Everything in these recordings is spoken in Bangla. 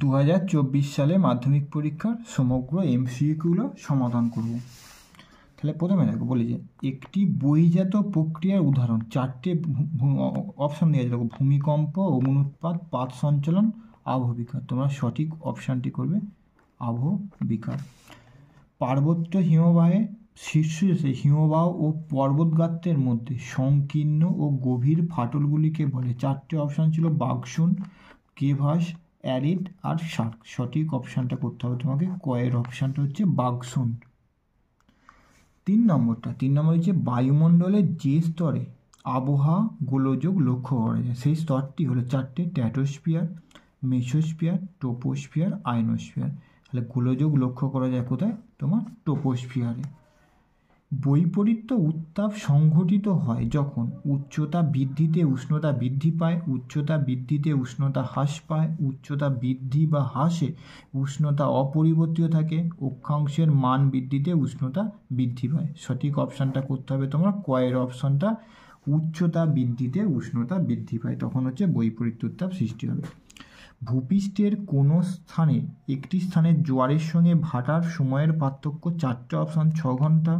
দু হাজার চব্বিশ সালে মাধ্যমিক পরীক্ষার সমগ্র এমসিকিউগুলো সমাধান করব তাহলে প্রথমে দেখো বলি যে একটি বইজাত প্রক্রিয়ার উদাহরণ চারটে অপশান দেওয়া দেখো ভূমিকম্প অগ্নুৎপাত পাত সঞ্চালন আবহবিকার তোমরা সঠিক অপশানটি করবে আবহবিকার পার্বত্য হিমবাহে শীর্ষে হিমবাহ ও পর্বতগাত্রের মধ্যে সংকীর্ণ ও গভীর ফাটলগুলিকে বলে চারটে অপশান ছিল বাগসুন কেভাস অ্যারিড আর শার্ক সঠিক অপশানটা করতে হবে তোমাকে কয়ের অপশানটা হচ্ছে বাঘসুন তিন নম্বরটা তিন নম্বর হচ্ছে বায়ুমণ্ডলের যে স্তরে আবহাওয়া গোলযোগ লক্ষ্য করা যায় সেই স্তরটি হলো চারটে ট্যাটোস্পিয়ার মেসোস্পিয়ার টোপোস্ফিয়ার আয়নোস্পিয়ার তাহলে গোলযোগ লক্ষ্য করা যায় কোথায় তোমার টোপোস্ফিয়ারে বৈপরীত্য উত্তাপ সংঘটিত হয় যখন উচ্চতা বৃদ্ধিতে উষ্ণতা বৃদ্ধি পায় উচ্চতা বৃদ্ধিতে উষ্ণতা হ্রাস পায় উচ্চতা বৃদ্ধি বা হ্রাসে উষ্ণতা অপরিবর্তিত থাকে অক্ষাংশের মান বৃদ্ধিতে উষ্ণতা বৃদ্ধি পায় সঠিক অপশানটা করতে হবে তোমার কয়ের অপশানটা উচ্চতা বৃদ্ধিতে উষ্ণতা বৃদ্ধি পায় তখন হচ্ছে বৈপরীত্য উত্তাপ সৃষ্টি হবে ভূপৃষ্ঠের কোনো স্থানে একটি স্থানে জোয়ারের সঙ্গে ভাটার সময়ের পার্থক্য চারটে অপশান ছ ঘন্টা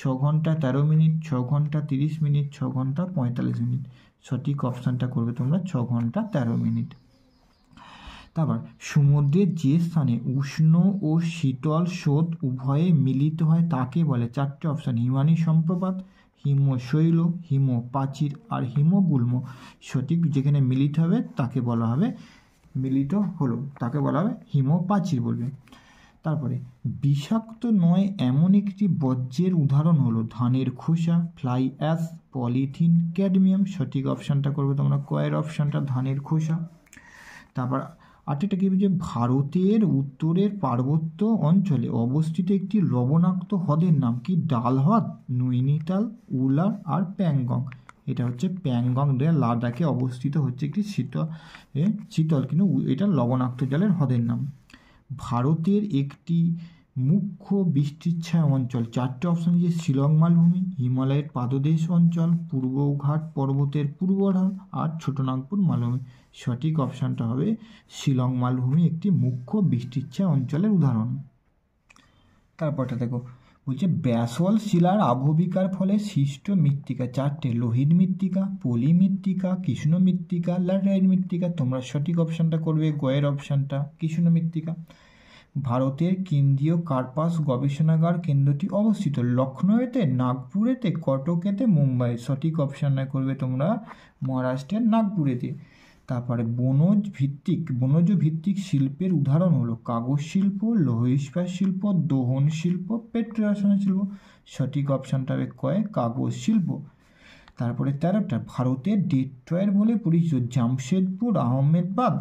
ছ ঘন্টা তেরো মিনিট ছ ঘন্টা তিরিশ মিনিট ছ ঘন্টা পঁয়তাল্লিশ মিনিট সঠিক অপশানটা করবে তোমরা ছ ঘন্টা তেরো মিনিট তারপর সমুদ্রের যে স্থানে উষ্ণ ও শীতল স্রোত উভয়ে মিলিত হয় তাকে বলে চারটে অপশান হিমানি সম্প্রপাত হিম শৈল হিম প্রাচীর আর হিমগুল্ম সঠিক যেখানে মিলিত হবে তাকে বলা হবে মিলিত হলো তাকে বলা হবে হিমপাচির বলবে তারপরে বিষাক্ত নয় এমন একটি বজ্রের উদাহরণ হলো ধানের খোসা ফ্লাই অ্যাস পলিথিন ক্যাডমিয়াম সঠিক অপশানটা করবে তোমরা কয়ের অপশানটা ধানের খোসা তারপর আরেকটা কী যে ভারতের উত্তরের পার্বত্য অঞ্চলে অবস্থিত একটি লবণাক্ত হ্রদের নাম কি ডাল হ্রদ নৈনিতাল উলার আর প্যাংগং এটা হচ্ছে প্যাংগং ড্যাম লাদাখে অবস্থিত হচ্ছে একটি শীতল শীতল কিন্তু এটা লবণাক্ত জলের হ্রদের নাম ভারতের একটি মুখ্য বৃষ্টিচ্ছায় অঞ্চল চারটে অপশন যে শিলং মালভূমি হিমালয়ের পাদদেশ অঞ্চল পূর্ব ঘাট পর্বতের পূর্বঢাল আর ছোটনাগপুর মালভূমি সঠিক অপশানটা হবে শিলং মালভূমি একটি মুখ্য বৃষ্টিচ্ছায় অঞ্চলের উদাহরণ তারপরটা দেখো বলছে ব্যাসল শিলার আবহবিকার ফলে সৃষ্ট মৃত্তিকা চারটে লোহিত মৃত্তিকা পলি মৃত্তিকা কৃষ্ণ মৃত্তিকা ল্যাটারাইট মৃত্তিকা তোমরা সঠিক অপশানটা করবে গয়ের অপশানটা কৃষ্ণ মৃত্তিকা ভারতের কেন্দ্রীয় কার্পাস গবেষণাগার কেন্দ্রটি অবস্থিত লক্ষ্ণৌতে নাগপুরেতে কটকেতে মুম্বাই সঠিক অপশান করবে তোমরা মহারাষ্ট্রের নাগপুরেতে তারপরে বনজ ভিত্তিক বনজ ভিত্তিক শিল্পের উদাহরণ হলো কাগজ শিল্প লৌহ ইস্পাত শিল্প দহন শিল্প পেট্রোরসায়ন শিল্প সঠিক অপশানটা হবে কাগজ শিল্প তারপরে তেরোটা ভারতের ডেট্রয়ের বলে পরিচিত জামশেদপুর আহমেদাবাদ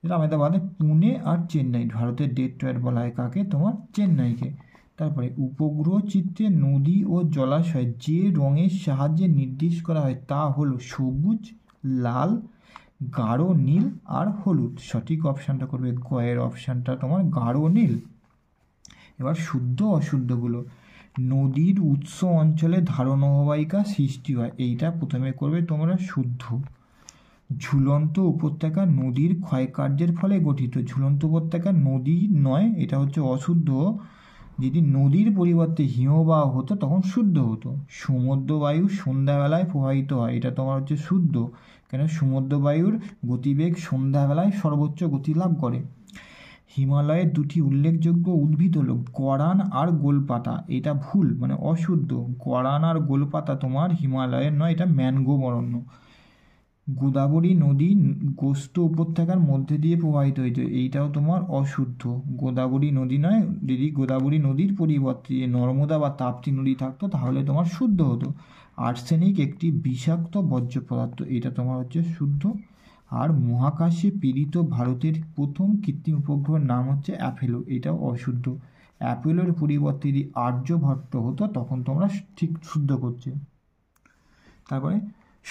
যেটা আহমেদাবাদে পুনে আর চেন্নাই ভারতের ডেট্রয়ের বলা হয় কাকে তোমার চেন্নাইকে তারপরে উপগ্রহ চিত্রে নদী ও জলাশয় যে রঙের সাহায্যে নির্দেশ করা হয় তা হলো সবুজ লাল গাঢ় নীল আর হলুদ সঠিক অপশানটা করবে কয়ের অপশানটা তোমার গাঢ় নীল এবার শুদ্ধ অশুদ্ধগুলো নদীর উৎস অঞ্চলে ধারণবাহিকা সৃষ্টি হয় এইটা প্রথমে করবে তোমরা শুদ্ধ ঝুলন্ত উপত্যকা নদীর ক্ষয়কার্যের ফলে গঠিত ঝুলন্ত উপত্যকা নদী নয় এটা হচ্ছে অশুদ্ধ যদি নদীর পরিবর্তে হিমবাহ হতো তখন শুদ্ধ হতো সমুদ্র বায়ু সন্ধ্যাবেলায় প্রবাহিত হয় এটা তোমার হচ্ছে শুদ্ধ কেন সমুদ্র বায়ুর গতিবেগ সন্ধ্যাবেলায় সর্বোচ্চ গতি লাভ করে হিমালয়ের দুটি উল্লেখযোগ্য উদ্ভিদ হলো গড়ান আর গোলপাতা এটা ভুল মানে অশুদ্ধ গড়ান আর গোলপাতা তোমার হিমালয়ের নয় এটা ম্যানগ্রোভ অরণ্য গোদাবরী নদী গোস্ত উপত্যকার মধ্যে দিয়ে প্রবাহিত হয়েছে এইটাও তোমার অশুদ্ধ গোদাবরী নদী নয় যদি গোদাবরী নদীর পরিবর্তে নর্মদা বা তাপ্তি নদী থাকতো তাহলে তোমার শুদ্ধ হতো আর্সেনিক একটি বিষাক্ত বর্জ্য পদার্থ এটা তোমার হচ্ছে শুদ্ধ আর মহাকাশে পীড়িত ভারতের প্রথম কৃত্রিম উপগ্রহের নাম হচ্ছে অ্যাপেলো এটাও অশুদ্ধ অ্যাপেলোর পরিবর্তে যদি আর্যভট্ট হতো তখন তোমরা ঠিক শুদ্ধ করছে তারপরে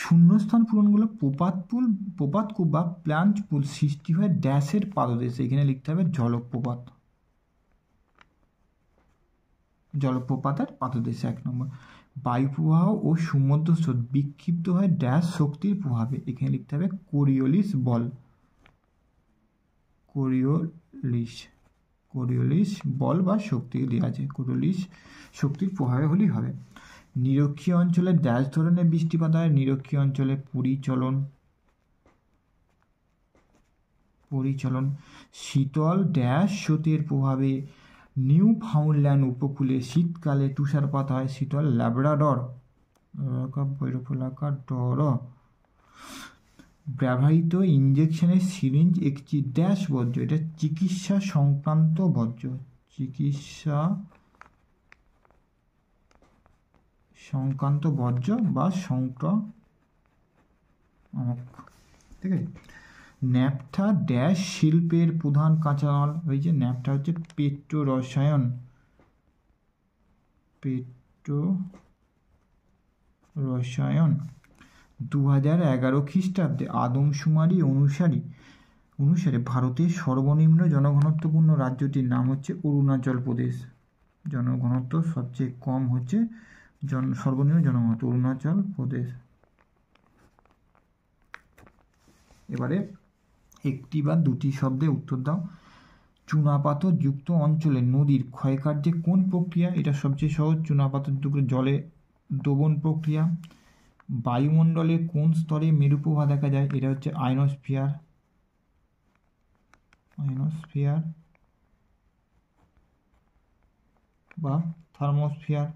শূন্যস্থান পূরণগুলো পোপাত পুল পোপাত কূপ বা প্লাঞ্চ পুল সৃষ্টি হয় ড্যাশের পাদদেশে এখানে লিখতে হবে জলপ্রপাত জলপ্রপাতের পাদদেশে এক নম্বর বায়ু প্রবাহ ও সমুদ্র স্রোত বিক্ষিপ্ত হয় ড্যাশ শক্তির প্রভাবে এখানে লিখতে হবে কোরিওলিস বল কোরিওলিস কোরিওলিস বল বা শক্তি দেওয়া আছে কোরিওলিস শক্তির প্রভাবে হলেই হবে নিরক্ষীয় অঞ্চলে ড্যাশ ধরনের বৃষ্টিপাত হয় নিরক্ষীয় অঞ্চলে পরিচলন পরিচলন শীতল ড্যাশ স্রোতের প্রভাবে নিউ ফাউন্ডল্যান্ড উপকূলে শীতকালে তুষারপাত হয় শীতল ল্যাব্রাডর ভৈরফলাকা ডর ব্যবহৃত ইঞ্জেকশনের সিরিঞ্জ একটি ড্যাশ বর্জ্য এটা চিকিৎসা সংক্রান্ত বর্জ্য চিকিৎসা সংক্রান্ত বর্জ্য বা সংক্র ঠিক আছে ন্যাপথা ড্যাশ শিল্পের প্রধান কাঁচামাল ওই যে ন্যাপথা হচ্ছে পেট্রো রসায়ন পেট্রো রসায়ন দু হাজার এগারো খ্রিস্টাব্দে আদমশুমারি অনুসারী অনুসারে ভারতের সর্বনিম্ন জনঘনত্বপূর্ণ রাজ্যটির নাম হচ্ছে অরুণাচল প্রদেশ জনঘনত্ব সবচেয়ে কম হচ্ছে জন সর্বনিম্ন জনমত অরুণাচল প্রদেশ এবারে একটি বা দুটি শব্দে উত্তর দাও চুনাপাত যুক্ত অঞ্চলে নদীর ক্ষয়কার্যে কোন প্রক্রিয়া এটা সবচেয়ে সহজ চুনাপাত জলে দোবন প্রক্রিয়া বায়ুমণ্ডলে কোন স্তরে মেরুপ্রভা দেখা যায় এটা হচ্ছে আয়নোস্ফিয়ার আয়নোস্ফিয়ার বা থার্মোস্ফিয়ার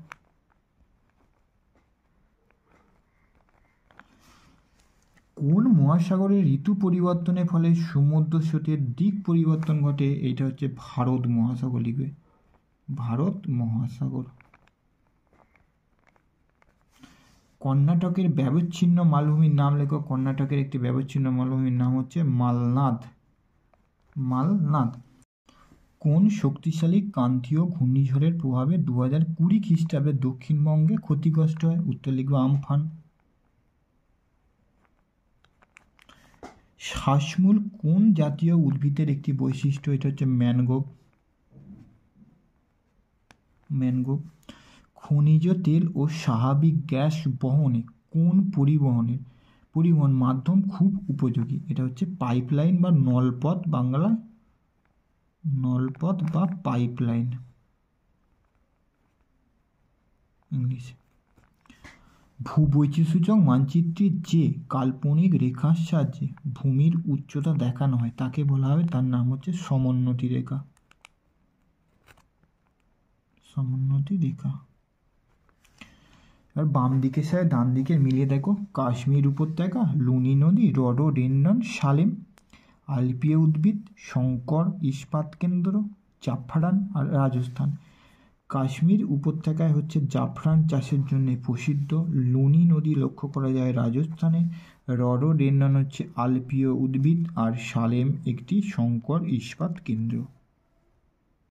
কোন মহাসাগরের ঋতু পরিবর্তনের ফলে সমুদ্র স্রোতের দিক পরিবর্তন ঘটে এইটা হচ্ছে ভারত মহাসাগর লিখবে ভারত মহাসাগর কর্ণাটকের ব্যবচ্ছিন্ন মালভূমির নাম লেখো কর্ণাটকের একটি ব্যবচ্ছিন্ন মালভূমির নাম হচ্ছে মালনাদ মালনাদ কোন শক্তিশালী কান্তীয় ঘূর্ণিঝড়ের প্রভাবে দু হাজার কুড়ি খ্রিস্টাব্দে দক্ষিণবঙ্গে ক্ষতিগ্রস্ত হয় উত্তর লিখবে আমফান শ্বাসমূল কোন জাতীয় উদ্ভিদের একটি বৈশিষ্ট্য এটা হচ্ছে ম্যানগ্রোভ ম্যানগ্রোভ খনিজ তেল ও স্বাভাবিক গ্যাস বহনে কোন পরিবহনের পরিবহন মাধ্যম খুব উপযোগী এটা হচ্ছে পাইপলাইন বা নলপথ বাংলা নলপথ বা পাইপলাইন ইংলিশে ভূবৈচিত্র্যসূচক মানচিত্রের যে কাল্পনিক রেখার সাহায্যে ভূমির উচ্চতা দেখানো হয় তাকে বলা হবে তার নাম হচ্ছে সমোন্নতি রেখা সমোন্নতি রেখা এবার বাম দিকের সাথে ডান দিকে মিলিয়ে দেখো কাশ্মীর উপত্যকা লুনি নদী রডো রেন্ডন সালেম আলপিয়া উদ্ভিদ শঙ্কর ইস্পাত কেন্দ্র চাপ্পাডান আর রাজস্থান কাশ্মীর উপত্যকায় হচ্ছে জাফরান চাষের জন্যে প্রসিদ্ধ লুনি নদী লক্ষ্য করা যায় রাজস্থানে রডোডেন্ড্রন হচ্ছে আল্পীয় উদ্ভিদ আর সালেম একটি সংকর ইস্পাত কেন্দ্র